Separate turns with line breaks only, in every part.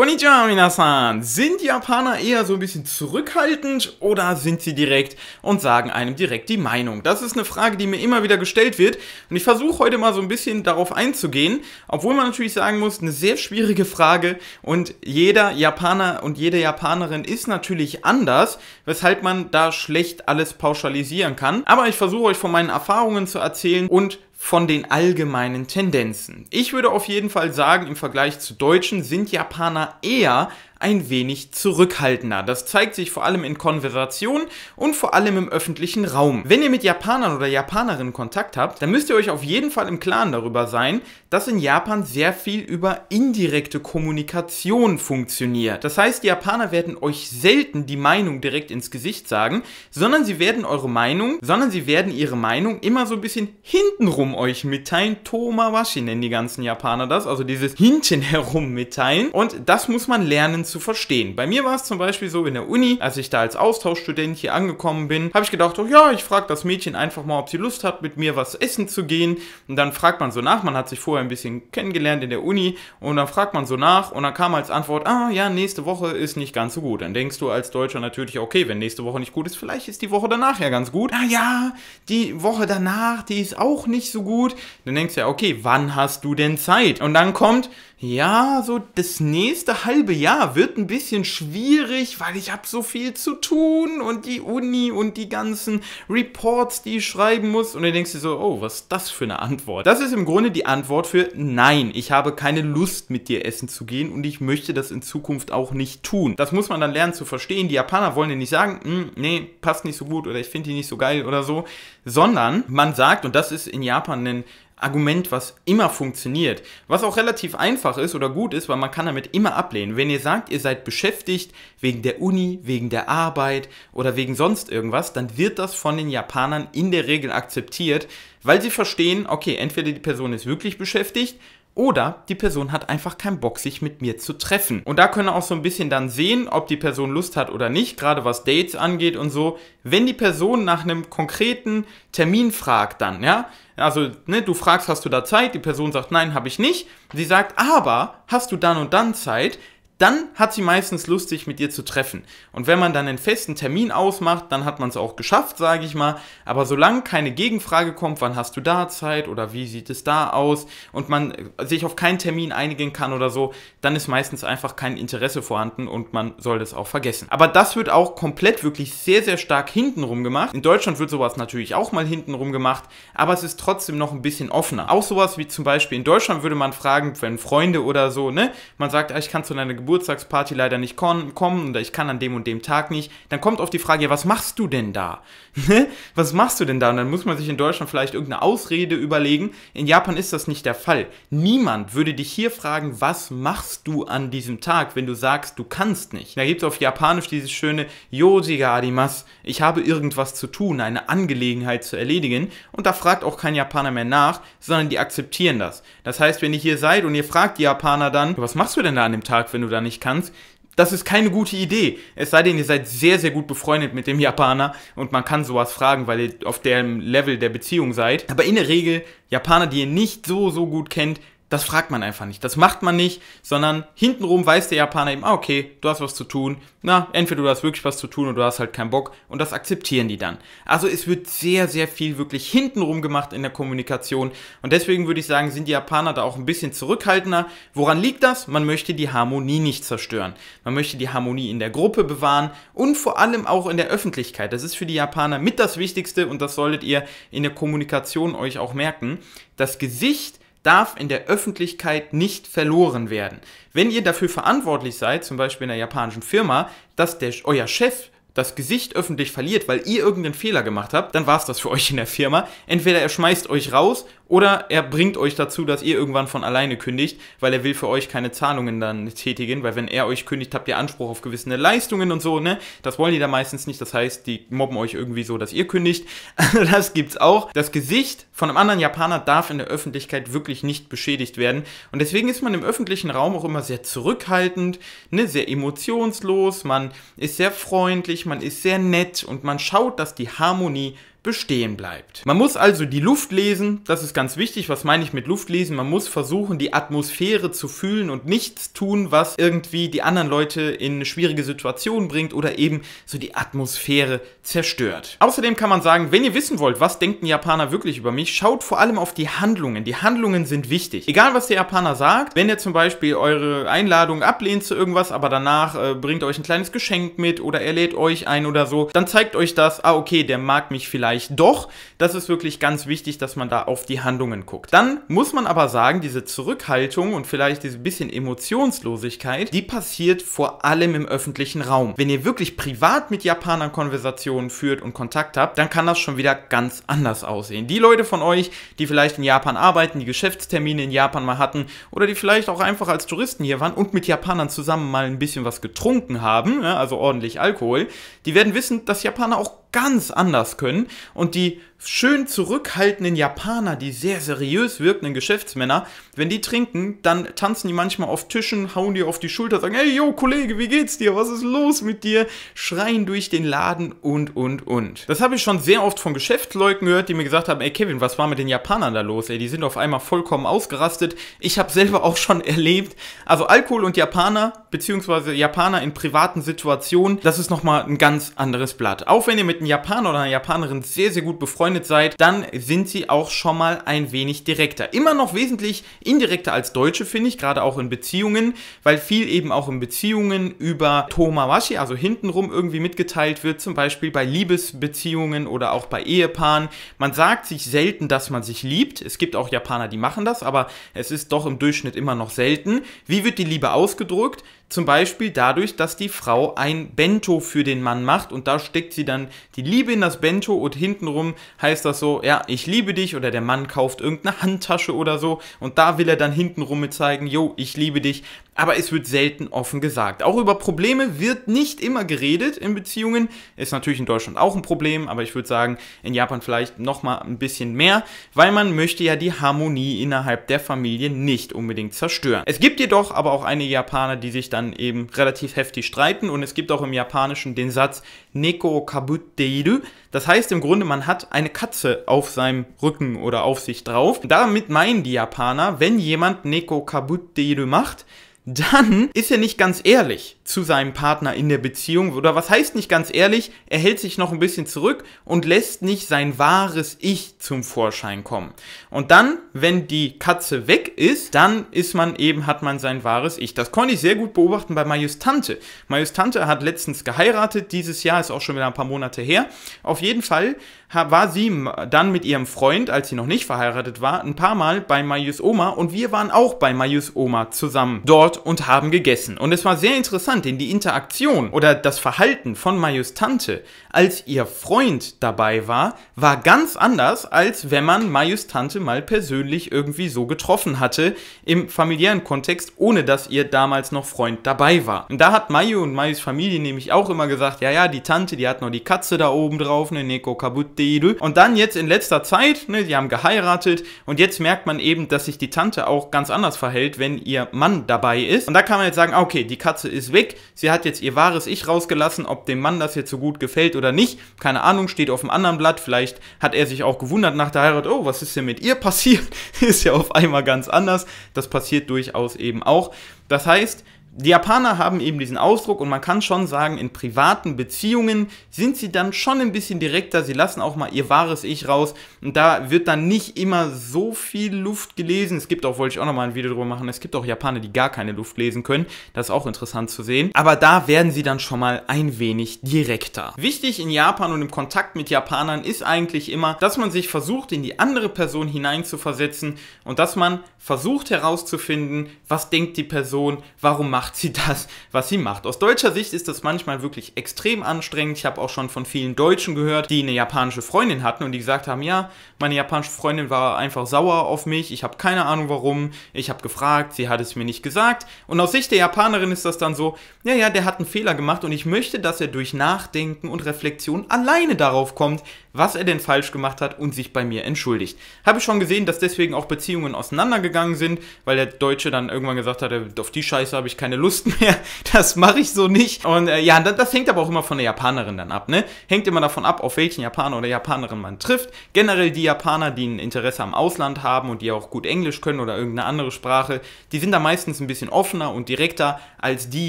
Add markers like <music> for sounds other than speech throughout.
Konnichiwa minasan! Sind Japaner eher so ein bisschen zurückhaltend oder sind sie direkt und sagen einem direkt die Meinung? Das ist eine Frage, die mir immer wieder gestellt wird und ich versuche heute mal so ein bisschen darauf einzugehen, obwohl man natürlich sagen muss, eine sehr schwierige Frage und jeder Japaner und jede Japanerin ist natürlich anders, weshalb man da schlecht alles pauschalisieren kann. Aber ich versuche euch von meinen Erfahrungen zu erzählen und von den allgemeinen Tendenzen. Ich würde auf jeden Fall sagen, im Vergleich zu Deutschen sind Japaner eher ein wenig zurückhaltender. Das zeigt sich vor allem in Konversationen und vor allem im öffentlichen Raum. Wenn ihr mit Japanern oder Japanerinnen Kontakt habt, dann müsst ihr euch auf jeden Fall im Klaren darüber sein, dass in Japan sehr viel über indirekte Kommunikation funktioniert. Das heißt, die Japaner werden euch selten die Meinung direkt ins Gesicht sagen, sondern sie werden eure Meinung, sondern sie werden ihre Meinung immer so ein bisschen hintenrum euch mitteilen. Tomawashi nennen die ganzen Japaner das, also dieses hinten herum mitteilen. Und das muss man lernen zu verstehen. Bei mir war es zum Beispiel so in der Uni, als ich da als Austauschstudent hier angekommen bin, habe ich gedacht, oh ja, ich frage das Mädchen einfach mal, ob sie Lust hat, mit mir was essen zu gehen. Und dann fragt man so nach, man hat sich vorher ein bisschen kennengelernt in der Uni und dann fragt man so nach und dann kam als Antwort, ah ja, nächste Woche ist nicht ganz so gut. Dann denkst du als Deutscher natürlich, okay, wenn nächste Woche nicht gut ist, vielleicht ist die Woche danach ja ganz gut. Ah ja, die Woche danach, die ist auch nicht so gut. Dann denkst du ja, okay, wann hast du denn Zeit? Und dann kommt, ja, so das nächste halbe Jahr wird ein bisschen schwierig, weil ich habe so viel zu tun und die Uni und die ganzen Reports, die ich schreiben muss. Und dann denkst du so, oh, was ist das für eine Antwort? Das ist im Grunde die Antwort für nein, ich habe keine Lust mit dir essen zu gehen und ich möchte das in Zukunft auch nicht tun. Das muss man dann lernen zu verstehen. Die Japaner wollen ja nicht sagen, hm, nee, passt nicht so gut oder ich finde die nicht so geil oder so, sondern man sagt, und das ist in Japan ein Argument, was immer funktioniert, was auch relativ einfach ist oder gut ist, weil man kann damit immer ablehnen. Wenn ihr sagt, ihr seid beschäftigt wegen der Uni, wegen der Arbeit oder wegen sonst irgendwas, dann wird das von den Japanern in der Regel akzeptiert, weil sie verstehen, okay, entweder die Person ist wirklich beschäftigt oder die Person hat einfach keinen Bock, sich mit mir zu treffen. Und da können auch so ein bisschen dann sehen, ob die Person Lust hat oder nicht, gerade was Dates angeht und so. Wenn die Person nach einem konkreten Termin fragt dann, ja, also ne, du fragst, hast du da Zeit? Die Person sagt, nein, habe ich nicht. Sie sagt, aber hast du dann und dann Zeit? dann hat sie meistens Lust, sich mit ihr zu treffen. Und wenn man dann einen festen Termin ausmacht, dann hat man es auch geschafft, sage ich mal. Aber solange keine Gegenfrage kommt, wann hast du da Zeit oder wie sieht es da aus und man äh, sich auf keinen Termin einigen kann oder so, dann ist meistens einfach kein Interesse vorhanden und man soll das auch vergessen. Aber das wird auch komplett wirklich sehr, sehr stark hintenrum gemacht. In Deutschland wird sowas natürlich auch mal hintenrum gemacht, aber es ist trotzdem noch ein bisschen offener. Auch sowas wie zum Beispiel in Deutschland würde man fragen, wenn Freunde oder so, ne? Man sagt, ah, ich kann zu deiner Geburt Geburtstagsparty leider nicht kommen oder ich kann an dem und dem Tag nicht, dann kommt oft die Frage, ja, was machst du denn da? <laughs> Ne? was machst du denn da? Und dann muss man sich in Deutschland vielleicht irgendeine Ausrede überlegen. In Japan ist das nicht der Fall. Niemand würde dich hier fragen, was machst du an diesem Tag, wenn du sagst, du kannst nicht. Da gibt es auf Japanisch dieses schöne Yojiga Adimas, ich habe irgendwas zu tun, eine Angelegenheit zu erledigen. Und da fragt auch kein Japaner mehr nach, sondern die akzeptieren das. Das heißt, wenn ihr hier seid und ihr fragt die Japaner dann, was machst du denn da an dem Tag, wenn du da oder nicht kannst, das ist keine gute Idee. Es sei denn, ihr seid sehr, sehr gut befreundet mit dem Japaner und man kann sowas fragen, weil ihr auf dem Level der Beziehung seid. Aber in der Regel, Japaner, die ihr nicht so, so gut kennt, das fragt man einfach nicht. Das macht man nicht, sondern hintenrum weiß der Japaner eben, ah, okay, du hast was zu tun. Na, entweder du hast wirklich was zu tun oder du hast halt keinen Bock. Und das akzeptieren die dann. Also es wird sehr, sehr viel wirklich hintenrum gemacht in der Kommunikation. Und deswegen würde ich sagen, sind die Japaner da auch ein bisschen zurückhaltender. Woran liegt das? Man möchte die Harmonie nicht zerstören. Man möchte die Harmonie in der Gruppe bewahren und vor allem auch in der Öffentlichkeit. Das ist für die Japaner mit das Wichtigste und das solltet ihr in der Kommunikation euch auch merken. Das Gesicht darf in der Öffentlichkeit nicht verloren werden. Wenn ihr dafür verantwortlich seid, zum Beispiel in einer japanischen Firma, dass der, euer Chef das Gesicht öffentlich verliert, weil ihr irgendeinen Fehler gemacht habt, dann war es das für euch in der Firma. Entweder er schmeißt euch raus oder er bringt euch dazu, dass ihr irgendwann von alleine kündigt, weil er will für euch keine Zahlungen dann tätigen, weil wenn er euch kündigt, habt ihr Anspruch auf gewisse Leistungen und so, ne? Das wollen die da meistens nicht. Das heißt, die mobben euch irgendwie so, dass ihr kündigt. <laughs> das gibt's auch. Das Gesicht von einem anderen Japaner darf in der Öffentlichkeit wirklich nicht beschädigt werden. Und deswegen ist man im öffentlichen Raum auch immer sehr zurückhaltend, ne, sehr emotionslos, man ist sehr freundlich, man ist sehr nett und man schaut, dass die Harmonie bestehen bleibt. Man muss also die Luft lesen, das ist ganz wichtig, was meine ich mit Luft lesen? Man muss versuchen, die Atmosphäre zu fühlen und nichts tun, was irgendwie die anderen Leute in eine schwierige Situation bringt oder eben so die Atmosphäre zerstört. Außerdem kann man sagen, wenn ihr wissen wollt, was denken Japaner wirklich über mich, schaut vor allem auf die Handlungen. Die Handlungen sind wichtig. Egal, was der Japaner sagt, wenn er zum Beispiel eure Einladung ablehnt zu irgendwas, aber danach äh, bringt euch ein kleines Geschenk mit oder er lädt euch ein oder so, dann zeigt euch das, ah okay, der mag mich vielleicht gleich. Doch, das ist wirklich ganz wichtig, dass man da auf die Handlungen guckt. Dann muss man aber sagen, diese Zurückhaltung und vielleicht diese bisschen Emotionslosigkeit, die passiert vor allem im öffentlichen Raum. Wenn ihr wirklich privat mit Japanern Konversationen führt und Kontakt habt, dann kann das schon wieder ganz anders aussehen. Die Leute von euch, die vielleicht in Japan arbeiten, die Geschäftstermine in Japan mal hatten oder die vielleicht auch einfach als Touristen hier waren und mit Japanern zusammen mal ein bisschen was getrunken haben, ne, also ordentlich Alkohol, die werden wissen, dass Japaner auch ganz anders können und die schön zurückhaltenden Japaner, die sehr seriös wirkenden Geschäftsmänner, wenn die trinken, dann tanzen die manchmal auf Tischen, hauen die auf die Schulter, sagen, hey, yo, Kollege, wie geht's dir? Was ist los mit dir? Schreien durch den Laden und, und, und. Das habe ich schon sehr oft von Geschäftsleuten gehört, die mir gesagt haben, ey, Kevin, was war mit den Japanern da los? Ey, die sind auf einmal vollkommen ausgerastet. Ich habe selber auch schon <laughs> erlebt. Also Alkohol und Japaner, beziehungsweise Japaner in privaten Situationen, das ist nochmal ein ganz anderes Blatt. Auch wenn ihr mit einem Japaner oder einer Japanerin sehr, sehr gut befreundet befreundet seid, dann sind sie auch schon mal ein wenig direkter. Immer noch wesentlich indirekter als Deutsche, finde ich, gerade auch in Beziehungen, weil viel eben auch in Beziehungen über Tomawashi, also hintenrum irgendwie mitgeteilt wird, zum Beispiel bei Liebesbeziehungen oder auch bei Ehepaaren. Man sagt sich selten, dass man sich liebt. Es gibt auch Japaner, die machen das, aber es ist doch im Durchschnitt immer noch selten. Wie wird die Liebe ausgedrückt? Zum Beispiel dadurch, dass die Frau ein Bento für den Mann macht und da steckt sie dann die Liebe in das Bento und hintenrum heißt das so, ja, ich liebe dich oder der Mann kauft irgendeine Handtasche oder so und da will er dann hintenrum mit zeigen, yo, ich liebe dich aber es wird selten offen gesagt. Auch über Probleme wird nicht immer geredet in Beziehungen. Ist natürlich in Deutschland auch ein Problem, aber ich würde sagen, in Japan vielleicht nochmal ein bisschen mehr, weil man möchte ja die Harmonie innerhalb der Familie nicht unbedingt zerstören. Es gibt jedoch aber auch einige Japaner, die sich dann eben relativ heftig streiten und es gibt auch im Japanischen den Satz Neko kabutteiru. Das heißt im Grunde, man hat eine Katze auf seinem Rücken oder auf sich drauf. Damit meinen die Japaner, wenn jemand Neko kabutteiru macht, dann ist er nicht ganz ehrlich zu seinem Partner in der Beziehung oder was heißt nicht ganz ehrlich, er hält sich noch ein bisschen zurück und lässt nicht sein wahres Ich zum Vorschein kommen. Und dann, wenn die Katze weg ist, dann ist man eben, hat man sein wahres Ich. Das konnte ich sehr gut beobachten bei Majus Tante. Majus Tante hat letztens geheiratet, dieses Jahr ist auch schon wieder ein paar Monate her. Auf jeden Fall war sie dann mit ihrem Freund, als sie noch nicht verheiratet war, ein paar Mal bei Majus Oma und wir waren auch bei Majus Oma zusammen dort und haben gegessen. Und es war sehr interessant, in die Interaktion oder das Verhalten von Majus Tante, als ihr Freund dabei war, war ganz anders, als wenn man Majus Tante mal persönlich irgendwie so getroffen hatte im familiären Kontext, ohne dass ihr damals noch Freund dabei war. Und da hat Mayu und Mayus Familie nämlich auch immer gesagt, ja, ja, die Tante, die hat noch die Katze da oben drauf, ne Neko Kabutdedu. Und dann jetzt in letzter Zeit, ne, die haben geheiratet und jetzt merkt man eben, dass sich die Tante auch ganz anders verhält, wenn ihr Mann dabei ist. Und da kann man jetzt sagen, okay, die Katze ist weg, weg. Sie hat jetzt ihr wahres Ich rausgelassen, ob dem Mann das jetzt so gut gefällt oder nicht. Keine Ahnung, steht auf dem anderen Blatt. Vielleicht hat er sich auch gewundert nach der Heirat, oh, was ist denn mit ihr passiert? <laughs> ist ja auf einmal ganz anders. Das passiert durchaus eben auch. Das heißt, die Japaner haben eben diesen Ausdruck und man kann schon sagen, in privaten Beziehungen sind sie dann schon ein bisschen direkter, sie lassen auch mal ihr wahres Ich raus und da wird dann nicht immer so viel Luft gelesen. Es gibt auch, wollte ich auch nochmal ein Video drüber machen, es gibt auch Japaner, die gar keine Luft lesen können, das ist auch interessant zu sehen, aber da werden sie dann schon mal ein wenig direkter. Wichtig in Japan und im Kontakt mit Japanern ist eigentlich immer, dass man sich versucht, in die andere Person hineinzuversetzen und dass man versucht herauszufinden, was denkt die Person, warum macht macht sie das, was sie macht. Aus deutscher Sicht ist das manchmal wirklich extrem anstrengend. Ich habe auch schon von vielen Deutschen gehört, die eine japanische Freundin hatten und die gesagt haben, ja, meine japanische Freundin war einfach sauer auf mich, ich habe keine Ahnung warum, ich habe gefragt, sie hat es mir nicht gesagt. Und aus Sicht der Japanerin ist das dann so, ja, ja, der hat einen Fehler gemacht und ich möchte, dass er durch Nachdenken und Reflexion alleine darauf kommt, was er denn falsch gemacht hat und sich bei mir entschuldigt. Habe ich schon gesehen, dass deswegen auch Beziehungen auseinandergegangen sind, weil der Deutsche dann irgendwann gesagt hat, auf die Scheiße habe ich keine keine Lust mehr, <laughs> das mache ich so nicht. Und äh, ja, das, das, hängt aber auch immer von der Japanerin dann ab, ne? Hängt immer davon ab, auf welchen Japaner oder Japanerin man trifft. Generell die Japaner, die ein Interesse am Ausland haben und die auch gut Englisch können oder irgendeine andere Sprache, die sind da meistens ein bisschen offener und direkter als die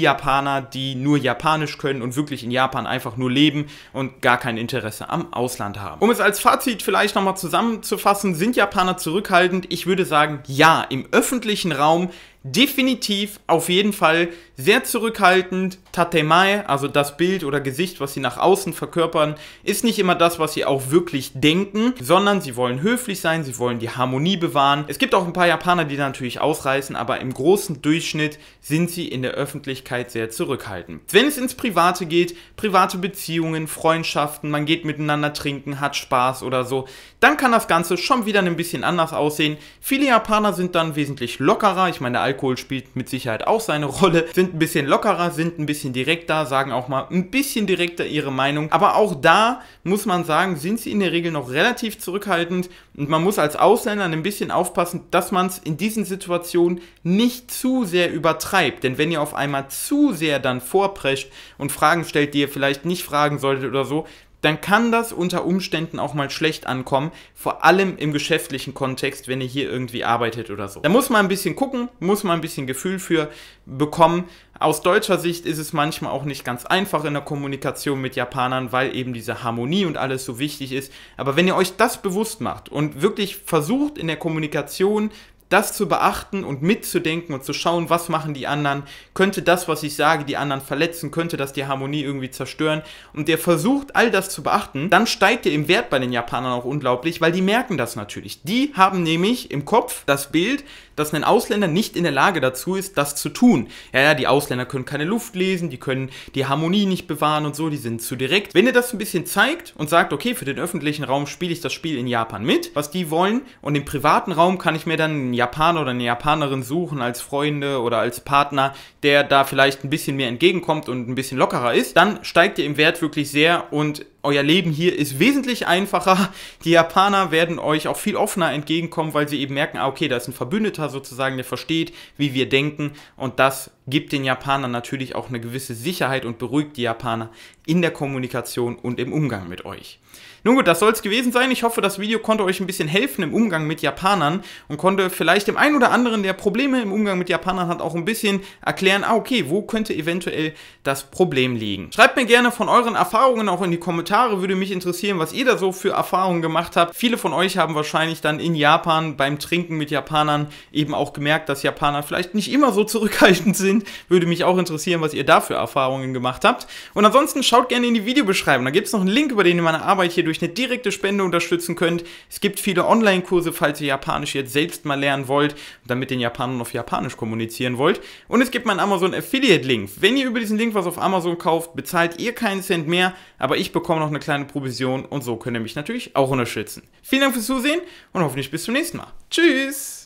Japaner, die nur Japanisch können und wirklich in Japan einfach nur leben und gar kein Interesse am Ausland haben. Um es als Fazit vielleicht nochmal zusammenzufassen, sind Japaner zurückhaltend? Ich würde sagen, ja, im öffentlichen Raum definitiv auf jeden Fall sehr zurückhaltend. Tatemae, also das Bild oder Gesicht, was sie nach außen verkörpern, ist nicht immer das, was sie auch wirklich denken, sondern sie wollen höflich sein, sie wollen die Harmonie bewahren. Es gibt auch ein paar Japaner, die da natürlich ausreißen, aber im großen Durchschnitt sind sie in der Öffentlichkeit sehr zurückhaltend. Wenn es ins Private geht, private Beziehungen, Freundschaften, man geht miteinander trinken, hat Spaß oder so, dann kann das Ganze schon wieder ein bisschen anders aussehen. Viele Japaner sind dann wesentlich lockerer. Ich meine, der Alkohol spielt mit Sicherheit auch seine Rolle, sind ein bisschen lockerer, sind ein bisschen direkter, sagen auch mal ein bisschen direkter ihre Meinung. Aber auch da muss man sagen, sind sie in der Regel noch relativ zurückhaltend und man muss als Ausländer ein bisschen aufpassen, dass man es in diesen Situationen nicht zu sehr übertreibt. Denn wenn ihr auf einmal zu sehr dann vorprescht und Fragen stellt, die ihr vielleicht nicht fragen solltet oder so, dann kann das unter Umständen auch mal schlecht ankommen, vor allem im geschäftlichen Kontext, wenn ihr hier irgendwie arbeitet oder so. Da muss man ein bisschen gucken, muss man ein bisschen Gefühl für bekommen. Aus deutscher Sicht ist es manchmal auch nicht ganz einfach in der Kommunikation mit Japanern, weil eben diese Harmonie und alles so wichtig ist. Aber wenn ihr euch das bewusst macht und wirklich versucht in der Kommunikation das zu beachten und mitzudenken und zu schauen, was machen die anderen, könnte das, was ich sage, die anderen verletzen, könnte das die Harmonie irgendwie zerstören und der versucht, all das zu beachten, dann steigt der im Wert bei den Japanern auch unglaublich, weil die merken das natürlich. Die haben nämlich im Kopf das Bild, dass ein Ausländer nicht in der Lage dazu ist, das zu tun. Ja, ja, die Ausländer können keine Luft lesen, die können die Harmonie nicht bewahren und so, die sind zu direkt. Wenn ihr das ein bisschen zeigt und sagt, okay, für den öffentlichen Raum spiele ich das Spiel in Japan mit, was die wollen, und im privaten Raum kann ich mir dann einen Japaner oder eine Japanerin suchen als Freunde oder als Partner, der da vielleicht ein bisschen mehr entgegenkommt und ein bisschen lockerer ist, dann steigt ihr im Wert wirklich sehr und euer Leben hier ist wesentlich einfacher. Die Japaner werden euch auch viel offener entgegenkommen, weil sie eben merken, ah, okay, da ist ein Verbündeter sozusagen, der versteht, wie wir denken und das gibt den Japanern natürlich auch eine gewisse Sicherheit und beruhigt die Japaner in der Kommunikation und im Umgang mit euch. Nun gut, das soll es gewesen sein. Ich hoffe, das Video konnte euch ein bisschen helfen im Umgang mit Japanern und konnte vielleicht dem einen oder anderen, der Probleme im Umgang mit Japanern hat, auch ein bisschen erklären, ah okay, wo könnte eventuell das Problem liegen. Schreibt mir gerne von euren Erfahrungen auch in die Kommentare, würde mich interessieren, was ihr da so für Erfahrungen gemacht habt. Viele von euch haben wahrscheinlich dann in Japan beim Trinken mit Japanern eben auch gemerkt, dass Japaner vielleicht nicht immer so zurückhaltend sind sind. Würde mich auch interessieren, was ihr da für Erfahrungen gemacht habt. Und ansonsten schaut gerne in die Videobeschreibung. Da gibt es noch einen Link, über den ihr meine Arbeit hier durch eine direkte Spende unterstützen könnt. Es gibt viele Online-Kurse, falls ihr Japanisch jetzt selbst mal lernen wollt und dann den Japanern auf Japanisch kommunizieren wollt. Und es gibt meinen Amazon Affiliate-Link. Wenn ihr über diesen Link was auf Amazon kauft, bezahlt ihr keinen Cent mehr, aber ich bekomme noch eine kleine Provision und so könnt ihr mich natürlich auch unterstützen. Vielen Dank fürs Zusehen und hoffentlich bis zum nächsten Mal. Tschüss!